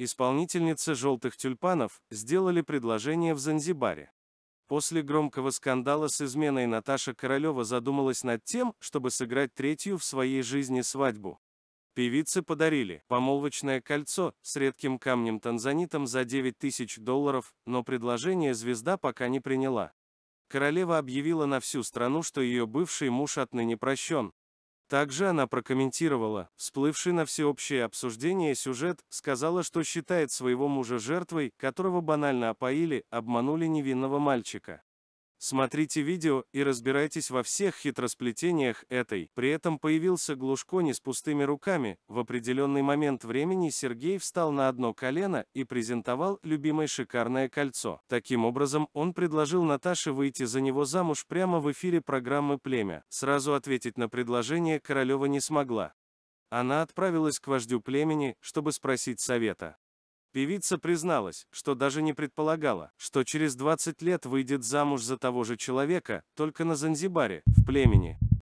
Исполнительницы «Желтых тюльпанов» сделали предложение в Занзибаре. После громкого скандала с изменой Наташа Королева задумалась над тем, чтобы сыграть третью в своей жизни свадьбу. Певице подарили помолвочное кольцо с редким камнем-танзанитом за 9 тысяч долларов, но предложение звезда пока не приняла. Королева объявила на всю страну, что ее бывший муж отныне прощен, также она прокомментировала всплывший на всеобщее обсуждение сюжет, сказала, что считает своего мужа жертвой, которого банально опоили, обманули невинного мальчика. Смотрите видео и разбирайтесь во всех хитросплетениях этой. При этом появился Глушко не с пустыми руками. В определенный момент времени Сергей встал на одно колено и презентовал любимое шикарное кольцо. Таким образом, он предложил Наташе выйти за него замуж прямо в эфире программы «Племя». Сразу ответить на предложение Королева не смогла. Она отправилась к вождю племени, чтобы спросить совета. Певица призналась, что даже не предполагала, что через 20 лет выйдет замуж за того же человека, только на Занзибаре, в племени.